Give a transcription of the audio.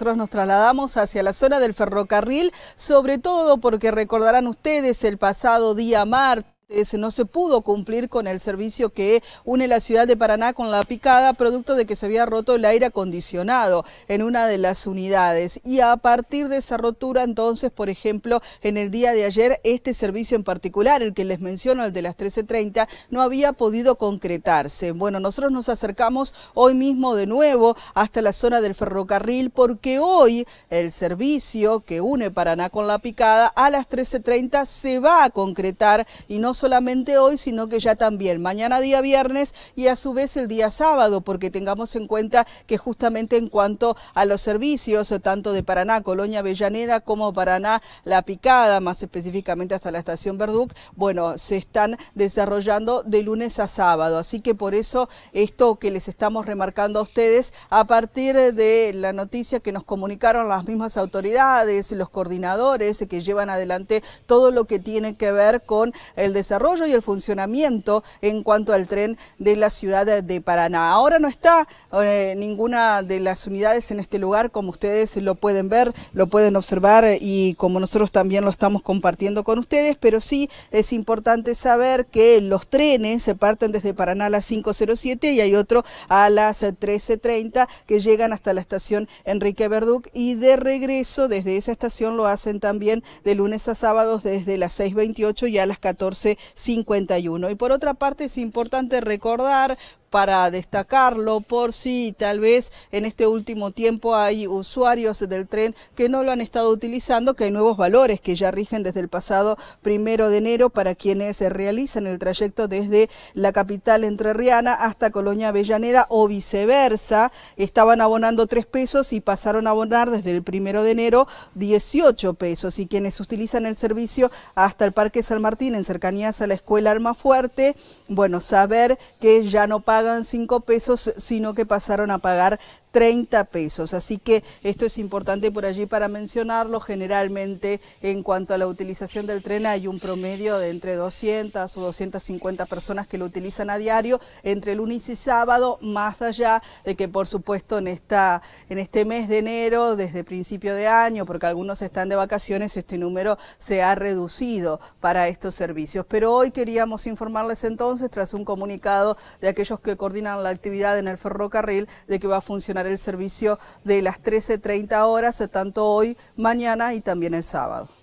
Nosotros nos trasladamos hacia la zona del ferrocarril, sobre todo porque recordarán ustedes el pasado día martes no se pudo cumplir con el servicio que une la ciudad de Paraná con la picada, producto de que se había roto el aire acondicionado en una de las unidades. Y a partir de esa rotura, entonces, por ejemplo, en el día de ayer, este servicio en particular, el que les menciono, el de las 13.30, no había podido concretarse. Bueno, nosotros nos acercamos hoy mismo de nuevo hasta la zona del ferrocarril porque hoy el servicio que une Paraná con la picada a las 13.30 se va a concretar y no solamente hoy, sino que ya también mañana día viernes y a su vez el día sábado, porque tengamos en cuenta que justamente en cuanto a los servicios, tanto de Paraná, Colonia Avellaneda, como Paraná, La Picada, más específicamente hasta la estación Verduc, bueno, se están desarrollando de lunes a sábado. Así que por eso esto que les estamos remarcando a ustedes, a partir de la noticia que nos comunicaron las mismas autoridades, los coordinadores que llevan adelante todo lo que tiene que ver con el desarrollo desarrollo y el funcionamiento en cuanto al tren de la ciudad de Paraná. Ahora no está eh, ninguna de las unidades en este lugar, como ustedes lo pueden ver, lo pueden observar eh, y como nosotros también lo estamos compartiendo con ustedes, pero sí es importante saber que los trenes se eh, parten desde Paraná a las 5.07 y hay otro a las 13.30 que llegan hasta la estación Enrique Verduc y de regreso desde esa estación lo hacen también de lunes a sábados desde las 6.28 y a las 14 51. Y por otra parte es importante recordar para destacarlo por si tal vez en este último tiempo hay usuarios del tren que no lo han estado utilizando, que hay nuevos valores que ya rigen desde el pasado primero de enero para quienes realizan el trayecto desde la capital entrerriana hasta Colonia Avellaneda o viceversa. Estaban abonando tres pesos y pasaron a abonar desde el primero de enero 18 pesos y quienes utilizan el servicio hasta el Parque San Martín en cercanías a la Escuela Almafuerte, bueno, saber que ya no pagan pagan cinco pesos, sino que pasaron a pagar 30 pesos. Así que esto es importante por allí para mencionarlo. Generalmente en cuanto a la utilización del tren hay un promedio de entre 200 o 250 personas que lo utilizan a diario entre el lunes y sábado, más allá de que por supuesto en, esta, en este mes de enero, desde principio de año, porque algunos están de vacaciones, este número se ha reducido para estos servicios. Pero hoy queríamos informarles entonces, tras un comunicado de aquellos que coordinan la actividad en el ferrocarril, de que va a funcionar el servicio de las 13.30 horas, eh, tanto hoy, mañana y también el sábado.